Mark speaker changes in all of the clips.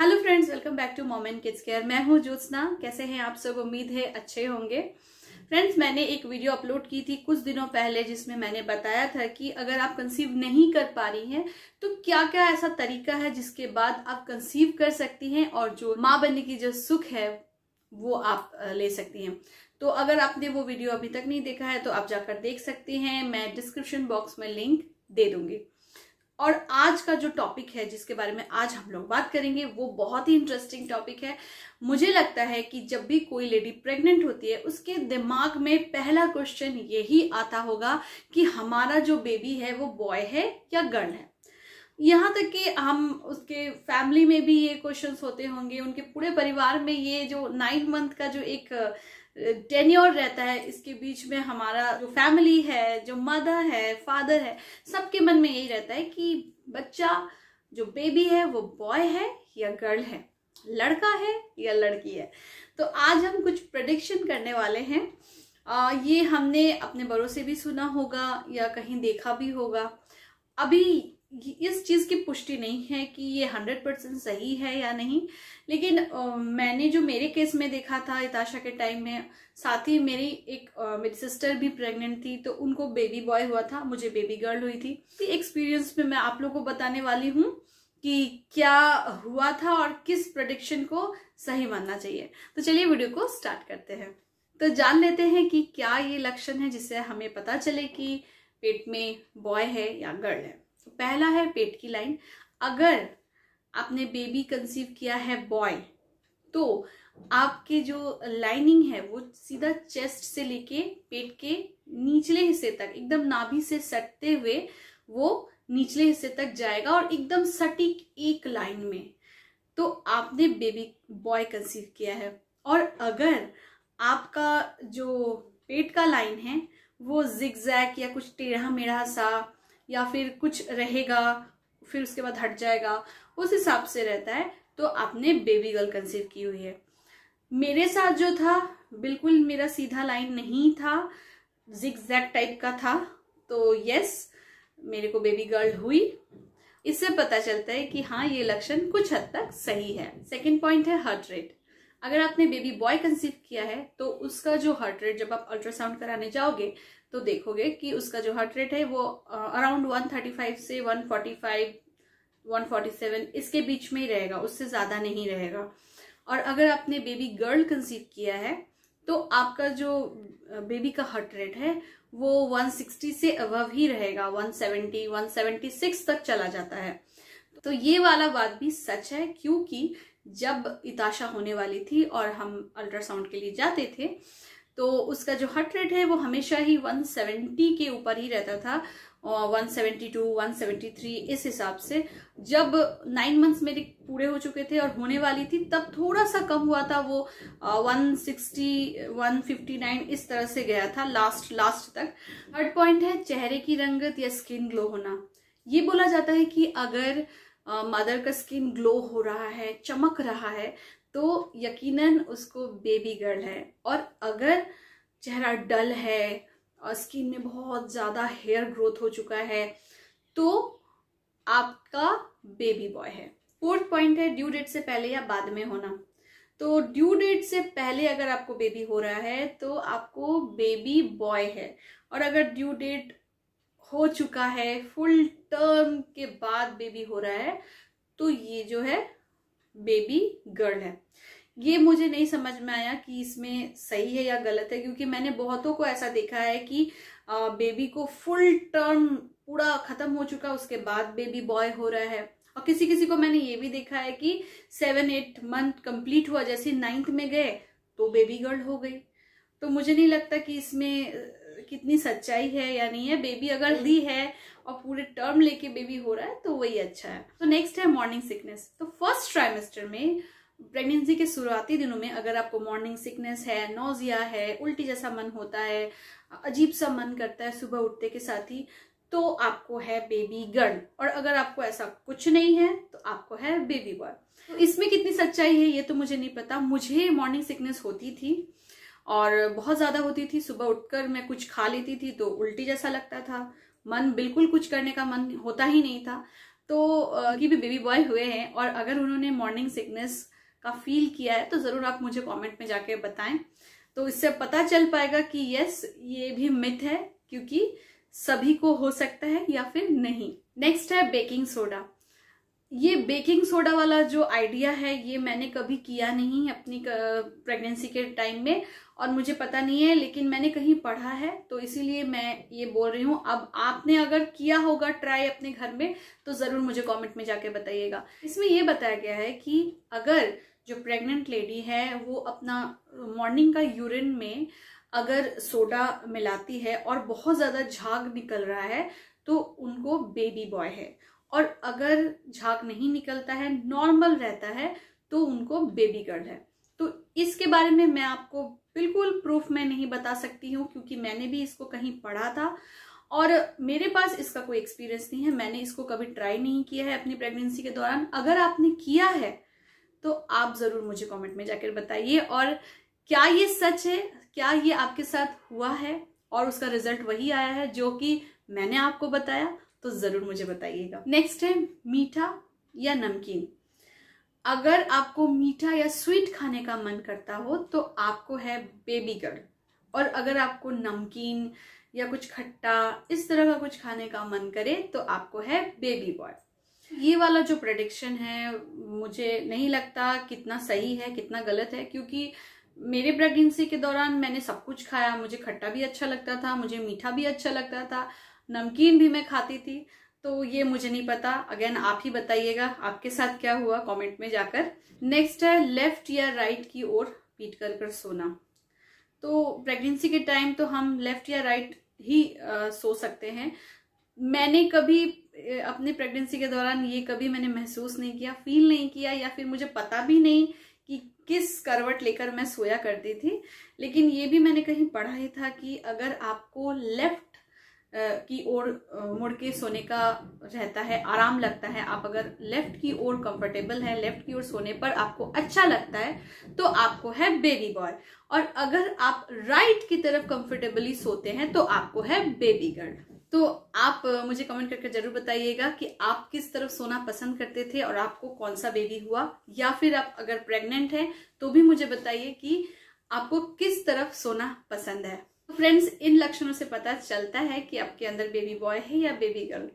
Speaker 1: hello friends welcome back to mom and kids care मैं हूं ज्योत्सना कैसे हैं आप सब उम्मीद है अच्छे होंगे फ्रेंड्स मैंने एक वीडियो अपलोड की थी कुछ दिनों पहले जिसमें मैंने बताया था कि अगर आप कंसीव नहीं कर पा रही हैं तो क्या क्या ऐसा तरीका है जिसके बाद आप कंसीव कर सकती हैं और जो माँ बनने की जो सुख है वो आप ले सकती हैं तो अगर आपने वो वीडियो अभी तक नहीं देखा है तो आप जाकर देख सकती हैं मैं डिस्क्रिप्शन बॉक्स में लिंक दे दूंगी और आज का जो टॉपिक है जिसके बारे में आज हम लोग बात करेंगे वो बहुत ही इंटरेस्टिंग टॉपिक है मुझे लगता है कि जब भी कोई लेडी प्रेग्नेंट होती है उसके दिमाग में पहला क्वेश्चन यही आता होगा कि हमारा जो बेबी है वो बॉय है या गर्ल है यहाँ तक कि हम उसके फैमिली में भी ये क्वेश्चन होते होंगे उनके पूरे परिवार में ये जो नाइन मंथ का जो एक टेन्योर रहता है इसके बीच में हमारा जो फैमिली है जो मदर है फादर है सबके मन में यही रहता है कि बच्चा जो बेबी है वो बॉय है या गर्ल है लड़का है या लड़की है तो आज हम कुछ प्रडिक्शन करने वाले हैं आ, ये हमने अपने बड़ों से भी सुना होगा या कहीं देखा भी होगा अभी इस चीज़ की पुष्टि नहीं है कि ये हंड्रेड परसेंट सही है या नहीं लेकिन आ, मैंने जो मेरे केस में देखा था इताशा के टाइम में साथ ही मेरी एक आ, मेरी सिस्टर भी प्रेग्नेंट थी तो उनको बेबी बॉय हुआ था मुझे बेबी गर्ल हुई थी एक्सपीरियंस तो में मैं आप लोग को बताने वाली हूँ कि क्या हुआ था और किस प्रोडिक्शन को सही मानना चाहिए तो चलिए वीडियो को स्टार्ट करते हैं तो जान लेते हैं कि क्या ये लक्षण है जिससे हमें पता चले कि पेट में बॉय है या गर्ल है पहला है पेट की लाइन अगर आपने बेबी कंसीव किया है बॉय तो आपके जो लाइनिंग है वो सीधा चेस्ट से लेके पेट के निचले हिस्से तक एकदम नाभि से सटते हुए वो निचले हिस्से तक जाएगा और एकदम सटीक एक लाइन में तो आपने बेबी बॉय कंसीव किया है और अगर आपका जो पेट का लाइन है वो जिग्जैग या कुछ टेढ़ा मेढ़ा सा या फिर कुछ रहेगा फिर उसके बाद हट जाएगा उस हिसाब से रहता है तो आपने बेबी गर्ल कंसीव की हुई है मेरे साथ जो था बिल्कुल मेरा सीधा लाइन नहीं था जिग जैग टाइप का था तो यस मेरे को बेबी गर्ल हुई इससे पता चलता है कि हाँ ये लक्षण कुछ हद तक सही है सेकेंड पॉइंट है हार्ट रेट अगर आपने बेबी बॉय कंसीव किया है तो उसका जो हार्ट रेट जब आप अल्ट्रासाउंड कराने जाओगे तो देखोगे कि उसका जो हार्ट रेट है वो अराउंड वन थर्टी फाइव से one forty five one forty seven इसके बीच में ही रहेगा उससे ज़्यादा नहीं रहेगा और अगर आपने बेबी गर्ल कंसीव किया है तो आपका जो बेबी का हार्ट रेट है वो 160 से अबव ही रहेगा 170 176 तक चला जाता है तो ये वाला बात भी सच है क्योंकि जब इताशा होने वाली थी और हम अल्ट्रासाउंड के लिए जाते थे तो उसका जो हट रेट है वो हमेशा ही 170 के ऊपर ही रहता था और 172, 173 इस हिसाब से जब नाइन मंथ्स मेरे पूरे हो चुके थे और होने वाली थी तब थोड़ा सा कम हुआ था वो one sixty one fifty nine इस तरह से गया था लास्ट लास्ट तक थर्ड पॉइंट है चेहरे की रंगत या स्किन ग्लो होना ये बोला जाता है कि अगर मदर uh, का स्किन ग्लो हो रहा है चमक रहा है तो यकीनन उसको बेबी गर्ल है और अगर चेहरा डल है और स्किन में बहुत ज़्यादा हेयर ग्रोथ हो चुका है तो आपका बेबी बॉय है फोर्थ पॉइंट है ड्यू डेट से पहले या बाद में होना तो ड्यू डेट से पहले अगर आपको बेबी हो रहा है तो आपको बेबी बॉय है और अगर ड्यू डेट हो चुका है फुल टर्म के बाद बेबी हो रहा है तो ये जो है बेबी गर्ल है ये मुझे नहीं समझ में आया कि इसमें सही है या गलत है क्योंकि मैंने बहुतों को ऐसा देखा है कि आ, बेबी को फुल टर्म पूरा खत्म हो चुका उसके बाद बेबी बॉय हो रहा है और किसी किसी को मैंने ये भी देखा है कि सेवन एट मंथ कंप्लीट हुआ जैसे नाइन्थ में गए तो बेबी गर्ल हो गई तो मुझे नहीं लगता कि इसमें कितनी सच्चाई है या नहीं है बेबी अगर दी है और पूरे टर्म लेके बेबी हो रहा है तो वही अच्छा है तो नेक्स्ट है मॉर्निंग सिकनेस तो फर्स्ट ट्राइमेस्टर में प्रेगनेंसी के शुरुआती दिनों में अगर आपको मॉर्निंग सिकनेस है नोजिया है उल्टी जैसा मन होता है अजीब सा मन करता है सुबह उठते के साथ ही तो आपको है बेबी गर्ल और अगर आपको ऐसा कुछ नहीं है तो आपको है बेबी बॉय तो इसमें कितनी सच्चाई है ये तो मुझे नहीं पता मुझे मॉर्निंग सिकनेस होती थी और बहुत ज़्यादा होती थी सुबह उठकर मैं कुछ खा लेती थी तो उल्टी जैसा लगता था मन बिल्कुल कुछ करने का मन होता ही नहीं था तो ये भी बेबी बॉय हुए हैं और अगर उन्होंने मॉर्निंग सिकनेस का फील किया है तो ज़रूर आप मुझे कमेंट में जाके बताएं तो इससे पता चल पाएगा कि यस ये भी मिथ है क्योंकि सभी को हो सकता है या फिर नहीं नेक्स्ट है बेकिंग सोडा ये बेकिंग सोडा वाला जो आइडिया है ये मैंने कभी किया नहीं अपनी प्रेगनेंसी के टाइम में और मुझे पता नहीं है लेकिन मैंने कहीं पढ़ा है तो इसीलिए मैं ये बोल रही हूँ अब आपने अगर किया होगा ट्राई अपने घर में तो ज़रूर मुझे कमेंट में जाके बताइएगा इसमें ये बताया गया है कि अगर जो प्रेग्नेंट लेडी है वो अपना मॉर्निंग का यूरिन में अगर सोडा मिलाती है और बहुत ज़्यादा झाग निकल रहा है तो उनको बेबी बॉय है और अगर झाग नहीं निकलता है नॉर्मल रहता है तो उनको बेबी गर्ल है तो इसके बारे में मैं आपको बिल्कुल प्रूफ में नहीं बता सकती हूँ क्योंकि मैंने भी इसको कहीं पढ़ा था और मेरे पास इसका कोई एक्सपीरियंस नहीं है मैंने इसको कभी ट्राई नहीं किया है अपनी प्रेगनेंसी के दौरान अगर आपने किया है तो आप ज़रूर मुझे कमेंट में जाकर बताइए और क्या ये सच है क्या ये आपके साथ हुआ है और उसका रिजल्ट वही आया है जो कि मैंने आपको बताया तो ज़रूर मुझे बताइएगा नेक्स्ट है मीठा या नमकीन अगर आपको मीठा या स्वीट खाने का मन करता हो तो आपको है बेबी गर्ल और अगर आपको नमकीन या कुछ खट्टा इस तरह का कुछ खाने का मन करे तो आपको है बेबी बॉय ये वाला जो प्रडिक्शन है मुझे नहीं लगता कितना सही है कितना गलत है क्योंकि मेरे प्रेगनेंसी के दौरान मैंने सब कुछ खाया मुझे खट्टा भी अच्छा लगता था मुझे मीठा भी अच्छा लगता था नमकीन भी मैं खाती थी तो ये मुझे नहीं पता अगेन आप ही बताइएगा आपके साथ क्या हुआ कमेंट में जाकर नेक्स्ट है लेफ्ट या राइट की ओर पीट कर कर सोना तो प्रेगनेंसी के टाइम तो हम लेफ्ट या राइट ही आ, सो सकते हैं मैंने कभी अपनी प्रेगनेंसी के दौरान ये कभी मैंने महसूस नहीं किया फील नहीं किया या फिर मुझे पता भी नहीं कि किस करवट लेकर मैं सोया करती थी लेकिन ये भी मैंने कहीं पढ़ा ही था कि अगर आपको लेफ्ट की ओर मुड़ के सोने का रहता है आराम लगता है आप अगर लेफ्ट की ओर कंफर्टेबल है लेफ्ट की ओर सोने पर आपको अच्छा लगता है तो आपको है बेबी बॉय और अगर आप राइट की तरफ कंफर्टेबली सोते हैं तो आपको है बेबी गर्ल तो आप मुझे कमेंट करके जरूर बताइएगा कि आप किस तरफ सोना पसंद करते थे और आपको कौन सा बेबी हुआ या फिर आप अगर प्रेग्नेंट हैं तो भी मुझे बताइए कि आपको किस तरफ सोना पसंद है फ्रेंड्स तो इन लक्षणों से पता चलता है कि आपके अंदर बेबी बॉय है या बेबी गर्ल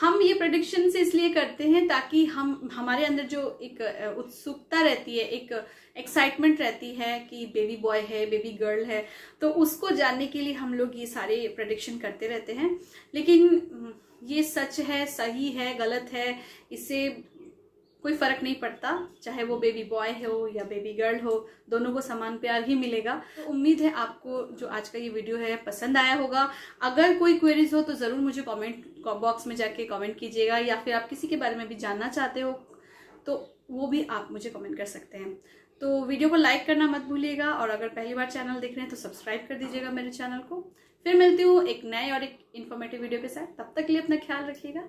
Speaker 1: हम ये प्रोडिक्शन से इसलिए करते हैं ताकि हम हमारे अंदर जो एक उत्सुकता रहती है एक एक्साइटमेंट रहती है कि बेबी बॉय है बेबी गर्ल है तो उसको जानने के लिए हम लोग ये सारे प्रोडिक्शन करते रहते हैं लेकिन हम्म, ये सच है सही है गलत है इसे कोई फ़र्क नहीं पड़ता चाहे वो बेबी बॉय हो या बेबी गर्ल हो दोनों को समान प्यार ही मिलेगा तो उम्मीद है आपको जो आज का ये वीडियो है पसंद आया होगा अगर कोई क्वेरीज हो तो ज़रूर मुझे कमेंट बॉक्स में जाके कमेंट कीजिएगा या फिर आप किसी के बारे में भी जानना चाहते हो तो वो भी आप मुझे कमेंट कर सकते हैं तो वीडियो को लाइक करना मत भूलिएगा और अगर पहली बार चैनल देख रहे हैं तो सब्सक्राइब कर दीजिएगा मेरे चैनल को फिर मिलती हूँ एक नए और एक इन्फॉर्मेटिव वीडियो के साथ तब तक के लिए अपना ख्याल रखिएगा